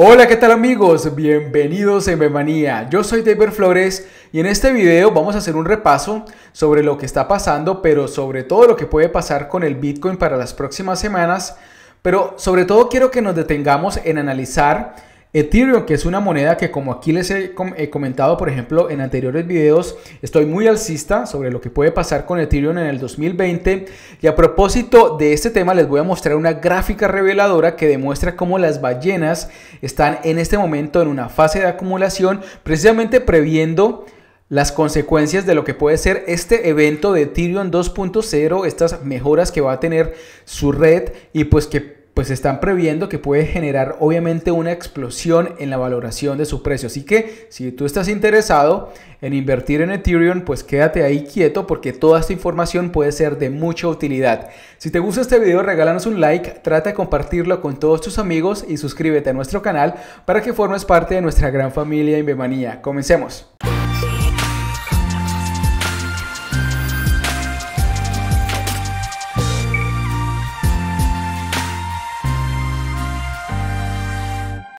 Hola, ¿qué tal amigos? Bienvenidos en Bemanía. Yo soy David Flores y en este video vamos a hacer un repaso sobre lo que está pasando, pero sobre todo lo que puede pasar con el Bitcoin para las próximas semanas. Pero sobre todo quiero que nos detengamos en analizar Ethereum, que es una moneda que como aquí les he, eh, comentado, por ejemplo, en anteriores videos, estoy muy alcista sobre lo que puede pasar con Ethereum en el 2020. Y a propósito de este tema, les voy a mostrar una gráfica reveladora que demuestra cómo las ballenas están en este momento en una fase de acumulación, precisamente previendo las consecuencias de lo que puede ser este evento de Ethereum 2.0, estas mejoras que va a tener su red y pues que pues están previendo que puede generar obviamente una explosión en la valoración de su precio. Así que si tú estás interesado en invertir en Ethereum, pues quédate ahí quieto porque toda esta información puede ser de mucha utilidad. Si te gusta este video, regálanos un like, trata de compartirlo con todos tus amigos y suscríbete a nuestro canal para que formes parte de nuestra gran familia en Bemanía. Comencemos.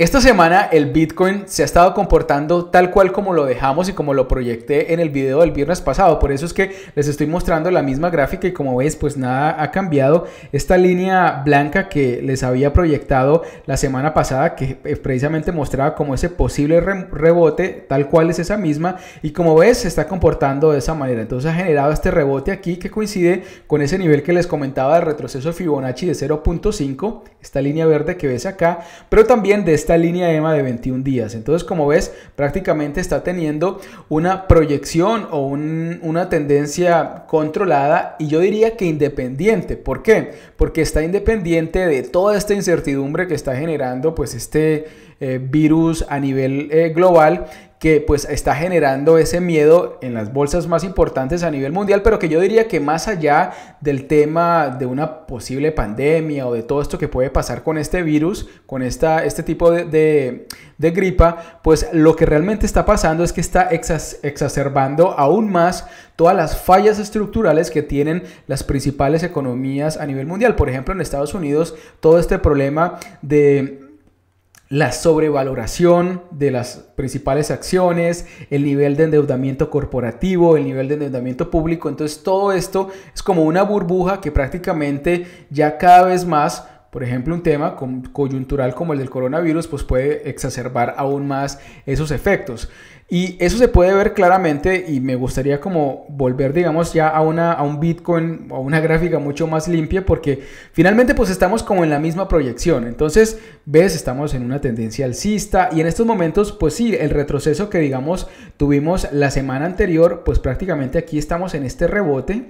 Esta semana el Bitcoin se ha estado comportando tal cual como lo dejamos y como lo proyecté en el video del viernes pasado. Por eso es que les estoy mostrando la misma gráfica y como veis pues nada ha cambiado. Esta línea blanca que les había proyectado la semana pasada que eh, precisamente mostraba como ese posible rebote tal cual es esa misma y como ves se está comportando de esa manera. Entonces ha generado este rebote aquí que coincide con ese nivel que les comentaba de retroceso Fibonacci de 0.5, esta línea verde que ves acá, pero también de este línea EMA de 21 días. Entonces, como ves, prácticamente está teniendo una proyección o una tendencia controlada y yo diría que independiente. ¿Por qué? Porque está independiente de toda esta incertidumbre que está generando pues este eh, virus a nivel eh, global que pues está generando ese miedo en las bolsas más importantes a nivel mundial, pero que yo diría que más allá del tema de una posible pandemia o de todo esto que puede pasar con este virus, con esta, este tipo de, de gripa, pues lo que realmente está pasando es que está exacerbando aún más todas las fallas estructurales que tienen las principales economías a nivel mundial. Por ejemplo, en Estados Unidos, todo este problema de la sobrevaloración de las principales acciones, el nivel de endeudamiento corporativo, el nivel de endeudamiento público. Entonces todo esto es como una burbuja que prácticamente ya cada vez más por ejemplo, un tema coyuntural como el del coronavirus pues puede exacerbar aún más esos efectos. Y eso se puede ver claramente y me gustaría como volver, digamos, ya a, una, a un Bitcoin, a una gráfica mucho más limpia porque finalmente pues estamos como en la misma proyección. Entonces, ves, estamos en una tendencia alcista y en estos momentos pues sí, el retroceso que digamos tuvimos la semana anterior pues prácticamente aquí estamos en este rebote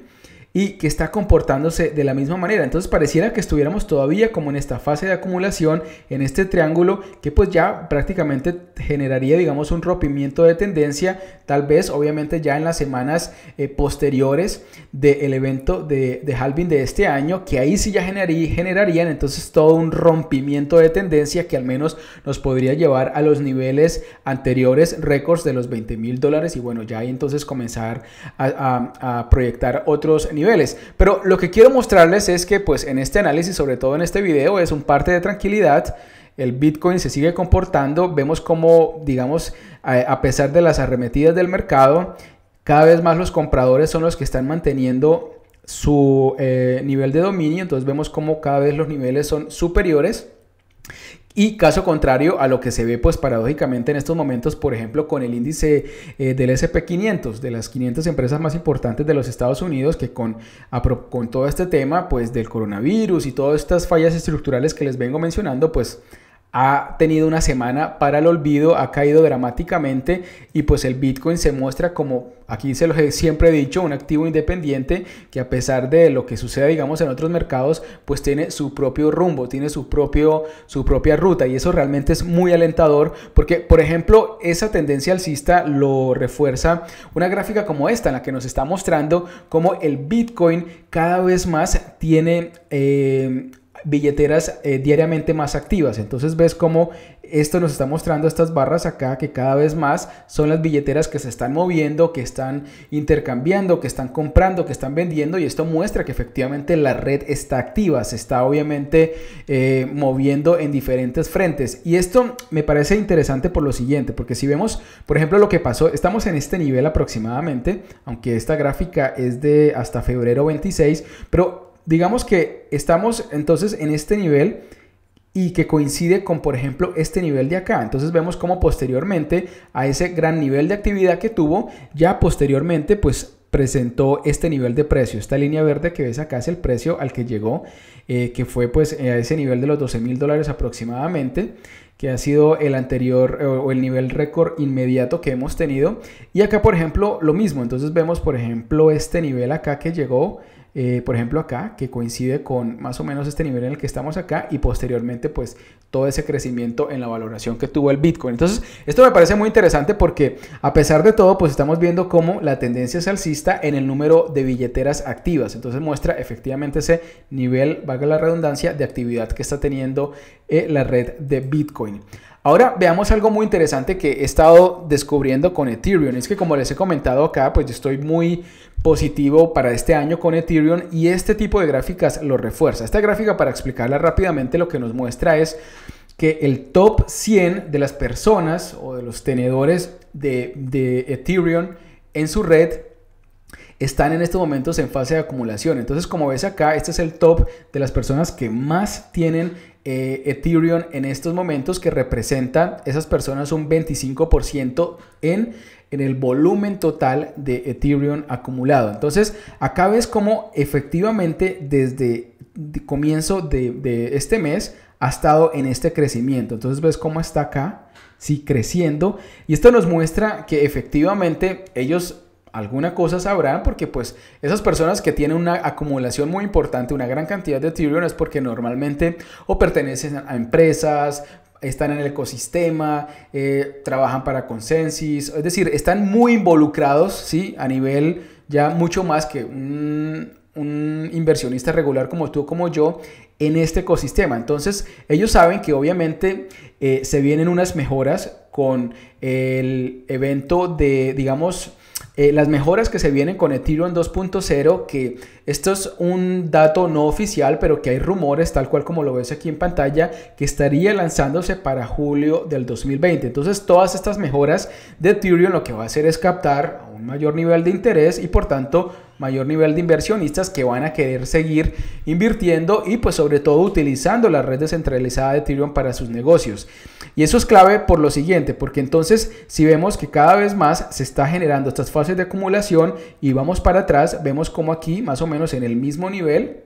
y que está comportándose de la misma manera. Entonces pareciera que estuviéramos todavía como en esta fase de acumulación, en este triángulo que pues ya prácticamente generaría digamos un rompimiento de tendencia, tal vez obviamente ya en las semanas eh, posteriores del evento de, de halving de este año, que ahí sí ya generaría, generarían entonces todo un rompimiento de tendencia que al menos nos podría llevar a los niveles anteriores récords de los 20 mil dólares y bueno ya entonces comenzar a, a proyectar otros niveles niveles. Pero lo que quiero mostrarles es que pues en este análisis, sobre todo en este video, es un parte de tranquilidad. El Bitcoin se sigue comportando, vemos cómo, digamos, a pesar de las arremetidas del mercado, cada vez más los compradores son los que están manteniendo su eh, nivel de dominio, entonces vemos cómo cada vez los niveles son superiores y caso contrario a lo que se ve pues paradójicamente en estos momentos, por ejemplo, con el índice eh, del SP500, de las 500 empresas más importantes de los Estados Unidos, que con, con todo este tema pues del coronavirus y todas estas fallas estructurales que les vengo mencionando, pues ha tenido una semana para el olvido, ha caído dramáticamente y pues el Bitcoin se muestra como, aquí se lo he siempre dicho, un activo independiente que a pesar de lo que sucede, digamos en otros mercados, pues tiene su propio rumbo, tiene su, propio, su propia ruta y eso realmente es muy alentador porque por ejemplo esa tendencia alcista lo refuerza una gráfica como esta en la que nos está mostrando cómo el Bitcoin cada vez más tiene eh, billeteras eh, diariamente más activas. Entonces ves cómo esto nos está mostrando estas barras acá que cada vez más son las billeteras que se están moviendo, que están intercambiando, que están comprando, que están vendiendo y esto muestra que efectivamente la red está activa, se está obviamente eh, moviendo en diferentes frentes. Y esto me parece interesante por lo siguiente, porque si vemos, por ejemplo, lo que pasó, estamos en este nivel aproximadamente, aunque esta gráfica es de hasta febrero 26, pero digamos que estamos entonces en este nivel y que coincide con, por ejemplo, este nivel de acá. Entonces vemos cómo posteriormente a ese gran nivel de actividad que tuvo, ya posteriormente pues presentó este nivel de precio. Esta línea verde que ves acá es el precio al que llegó, eh, que fue pues eh, a ese nivel de los 12 mil dólares aproximadamente, que ha sido el anterior eh, o el nivel récord inmediato que hemos tenido. Y acá, por ejemplo, lo mismo. Entonces vemos, por ejemplo, este nivel acá que llegó, eh, por ejemplo acá, que coincide con más o menos este nivel en el que estamos acá y posteriormente pues todo ese crecimiento en la valoración que tuvo el Bitcoin. Entonces, esto me parece muy interesante porque a pesar de todo, pues estamos viendo cómo la tendencia es alcista en el número de billeteras activas. Entonces muestra efectivamente ese nivel, valga la redundancia, de actividad que está teniendo eh, la red de Bitcoin. Ahora veamos algo muy interesante que he estado descubriendo con Ethereum. Es que como les he comentado acá, pues yo estoy muy positivo para este año con Ethereum y este tipo de gráficas lo refuerza. Esta gráfica para explicarla rápidamente lo que nos muestra es que el top 100 de las personas o de los tenedores de, de Ethereum en su red están en estos momentos en fase de acumulación. Entonces, como ves acá, este es el top de las personas que más tienen eh, Ethereum en estos momentos, que representa esas personas un 25% en, en el volumen total de Ethereum acumulado. Entonces, acá ves cómo efectivamente desde comienzo de, este mes ha estado en este crecimiento. Entonces, ves cómo está acá, si creciendo. Y esto nos muestra que efectivamente ellos alguna cosa sabrán porque pues esas personas que tienen una acumulación muy importante, una gran cantidad de Ethereum es porque normalmente o pertenecen a empresas, están en el ecosistema, eh, trabajan para Consensus, es decir, están muy involucrados, ¿sí? A nivel ya mucho más que un, inversionista regular como tú, como yo, en este ecosistema. Entonces, ellos saben que obviamente eh, se vienen unas mejoras con el evento de, digamos, eh, las mejoras que se vienen con Ethereum 2.0, que esto es un dato no oficial, pero que hay rumores, tal cual como lo ves aquí en pantalla, que estaría lanzándose para julio del 2020. Entonces, todas estas mejoras de Ethereum lo que va a hacer es captar a un mayor nivel de interés y por tanto mayor nivel de inversionistas que van a querer seguir invirtiendo y pues sobre todo utilizando la red descentralizada de Ethereum para sus negocios. Y eso es clave por lo siguiente, porque entonces si vemos que cada vez más se está generando estas fases de acumulación y vamos para atrás, vemos como aquí más o menos en el mismo nivel,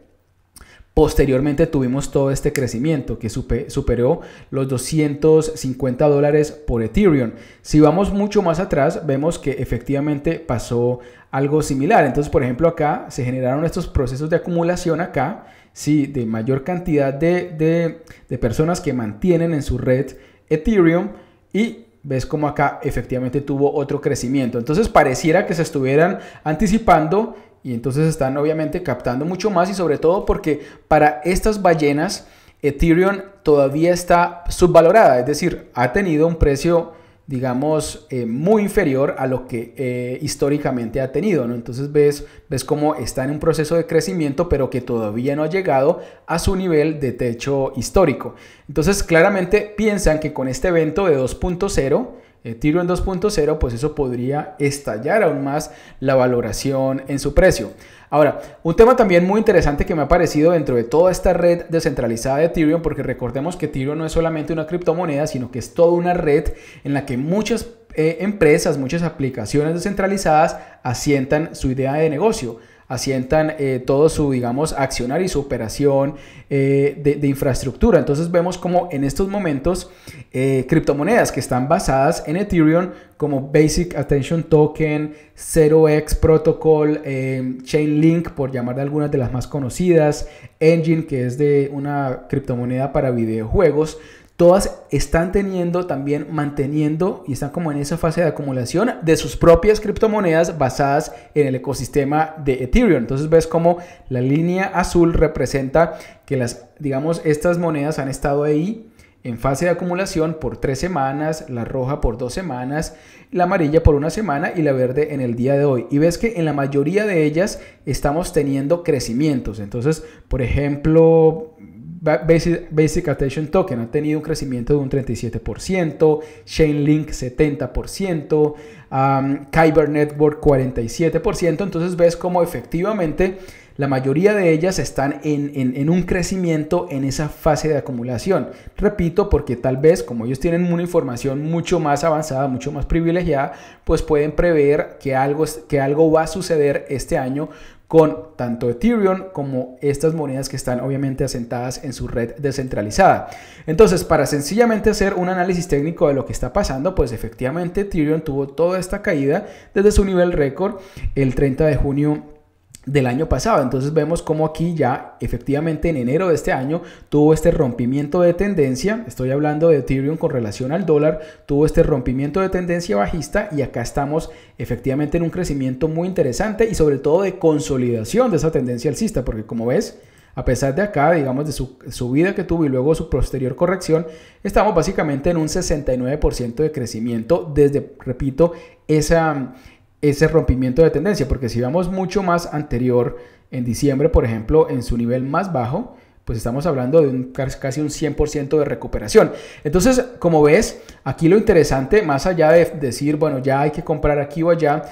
Posteriormente tuvimos todo este crecimiento que superó los 250 dólares por Ethereum. Si vamos mucho más atrás, vemos que efectivamente pasó algo similar. Entonces, por ejemplo, acá se generaron estos procesos de acumulación acá, sí, de mayor cantidad de, de personas que mantienen en su red Ethereum y ves como acá efectivamente tuvo otro crecimiento. Entonces pareciera que se estuvieran anticipando y entonces están obviamente captando mucho más y sobre todo porque para estas ballenas Ethereum todavía está subvalorada, es decir, ha tenido un precio digamos, eh, muy inferior a lo que eh, históricamente ha tenido, ¿no? Entonces ves, ves cómo está en un proceso de crecimiento, pero que todavía no ha llegado a su nivel de techo histórico. Entonces, claramente piensan que con este evento de 2.0, eh, tiro 2.0, pues eso podría estallar aún más la valoración en su precio. Ahora, un tema también muy interesante que me ha parecido dentro de toda esta red descentralizada de Ethereum, porque recordemos que Ethereum no es solamente una criptomoneda, sino que es toda una red en la que muchas eh, empresas, muchas aplicaciones descentralizadas asientan su idea de negocio asientan eh, todo su, digamos, accionar y su operación eh, de, infraestructura. Entonces vemos como en estos momentos eh, criptomonedas que están basadas en Ethereum como Basic Attention Token, 0x Protocol, Chainlink, por llamar de algunas de las más conocidas, Engine, que es de una criptomoneda para videojuegos, todas están teniendo también, manteniendo y están como en esa fase de acumulación de sus propias criptomonedas basadas en el ecosistema de Ethereum. Entonces ves como la línea azul representa que las, digamos, estas monedas han estado ahí en fase de acumulación por tres semanas, la roja por dos semanas, la amarilla por una semana y la verde en el día de hoy. Y ves que en la mayoría de ellas estamos teniendo crecimientos. Entonces, por ejemplo, Basic, Attention Token ha tenido un crecimiento de un 37%, Chainlink 70%, Kyber Network 47%, entonces ves como efectivamente la mayoría de ellas están en, un crecimiento en esa fase de acumulación. Repito, porque tal vez como ellos tienen una información mucho más avanzada, mucho más privilegiada, pues pueden prever que algo, que algo va a suceder este año con tanto Ethereum como estas monedas que están obviamente asentadas en su red descentralizada. Entonces, para sencillamente hacer un análisis técnico de lo que está pasando, pues efectivamente Ethereum tuvo toda esta caída desde su nivel récord el 30 de junio del año pasado. Entonces vemos como aquí ya efectivamente en enero de este año tuvo este rompimiento de tendencia, estoy hablando de Ethereum con relación al dólar, tuvo este rompimiento de tendencia bajista y acá estamos efectivamente en un crecimiento muy interesante y sobre todo de consolidación de esa tendencia alcista, porque como ves, a pesar de acá, digamos, de su subida que tuvo y luego su posterior corrección, estamos básicamente en un 69% de crecimiento desde, repito, esa, ese rompimiento de tendencia, porque si vamos mucho más anterior, en diciembre, por ejemplo, en su nivel más bajo, pues estamos hablando de un, casi un 100% de recuperación. Entonces, como ves, aquí lo interesante, más allá de decir, bueno, ya hay que comprar aquí o allá,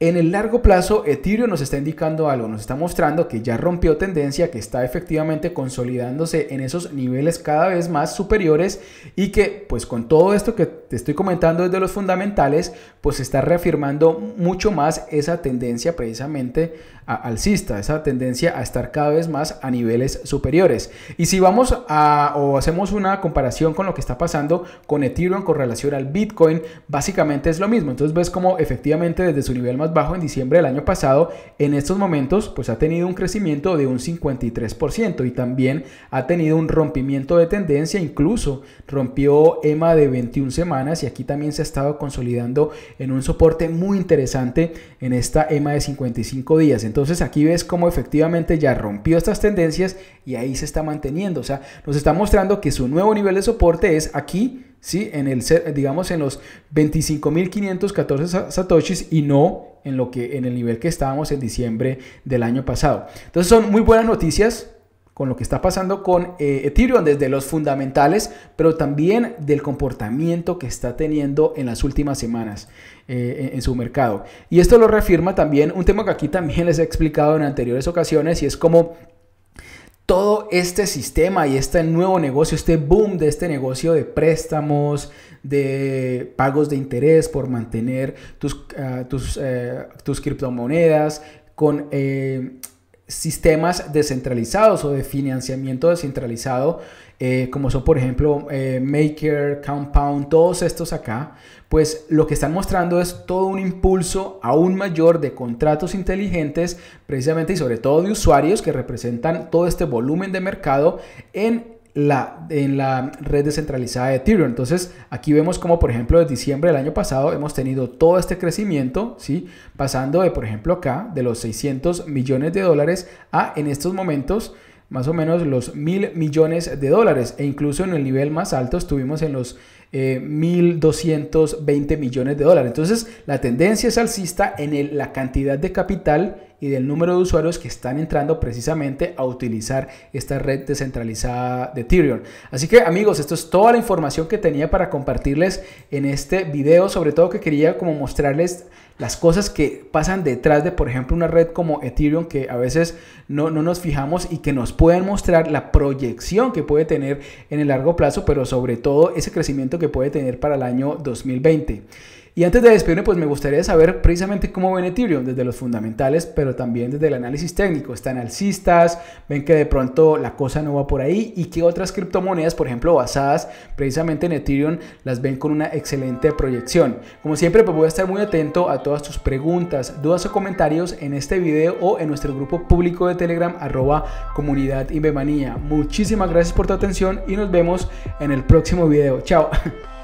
en el largo plazo, Ethereum nos está indicando algo, nos está mostrando que ya rompió tendencia, que está efectivamente consolidándose en esos niveles cada vez más superiores y que pues con todo esto que te estoy comentando desde los fundamentales, pues está reafirmando mucho más esa tendencia precisamente alcista, esa tendencia a estar cada vez más a niveles superiores. Y si vamos a o hacemos una comparación con lo que está pasando con Ethereum con relación al Bitcoin, básicamente es lo mismo. Entonces ves como efectivamente desde su nivel más bajo en diciembre del año pasado, en estos momentos pues ha tenido un crecimiento de un 53% y también ha tenido un rompimiento de tendencia, incluso rompió EMA de 21 semanas y aquí también se ha estado consolidando en un soporte muy interesante en esta EMA de 55 días. Entonces aquí ves cómo efectivamente ya rompió estas tendencias y ahí se está manteniendo, o sea, nos está mostrando que su nuevo nivel de soporte es aquí ¿sí? en el, digamos en los 25.514 satoshis y no en, lo que, en el nivel que estábamos en diciembre del año pasado. Entonces son muy buenas noticias con lo que está pasando con eh, Ethereum desde los fundamentales, pero también del comportamiento que está teniendo en las últimas semanas eh, en, su mercado. Y esto lo reafirma también un tema que aquí también les he explicado en anteriores ocasiones y es como todo este sistema y este nuevo negocio, este boom de este negocio de préstamos, de pagos de interés por mantener tus, ah, eh, tus, criptomonedas con eh, sistemas descentralizados o de financiamiento descentralizado eh, como son por ejemplo eh, Maker, Compound, todos estos acá, pues lo que están mostrando es todo un impulso aún mayor de contratos inteligentes, precisamente y sobre todo de usuarios que representan todo este volumen de mercado en la, en la red descentralizada de Ethereum. Entonces, aquí vemos como, por ejemplo, desde diciembre del año pasado hemos tenido todo este crecimiento, ¿sí? Pasando de, por ejemplo, acá, de los 600 millones de dólares a, en estos momentos, más o menos los mil millones de dólares e incluso en el nivel más alto estuvimos en los eh, doscientos 1.220 millones de dólares. Entonces la tendencia es alcista en la cantidad de capital y del número de usuarios que están entrando precisamente a utilizar esta red descentralizada de Ethereum. Así que amigos, esto es toda la información que tenía para compartirles en este video, sobre todo que quería como mostrarles las cosas que pasan detrás de, por ejemplo, una red como Ethereum que a veces no, no nos fijamos y que nos pueden mostrar la proyección que puede tener en el largo plazo, pero sobre todo ese crecimiento que puede tener para el año 2020. Y antes de despedirme, pues me gustaría saber precisamente cómo ven Ethereum desde los fundamentales, pero también desde el análisis técnico. ¿Están alcistas? ¿Ven que de pronto la cosa no va por ahí? ¿Y qué otras criptomonedas, por ejemplo, basadas precisamente en Ethereum, las ven con una excelente proyección? Como siempre, pues voy a estar muy atento a todas tus preguntas, dudas o comentarios en este video o en nuestro grupo público de Telegram, arroba comunidad Muchísimas gracias por tu atención y nos vemos en el próximo video. Chao.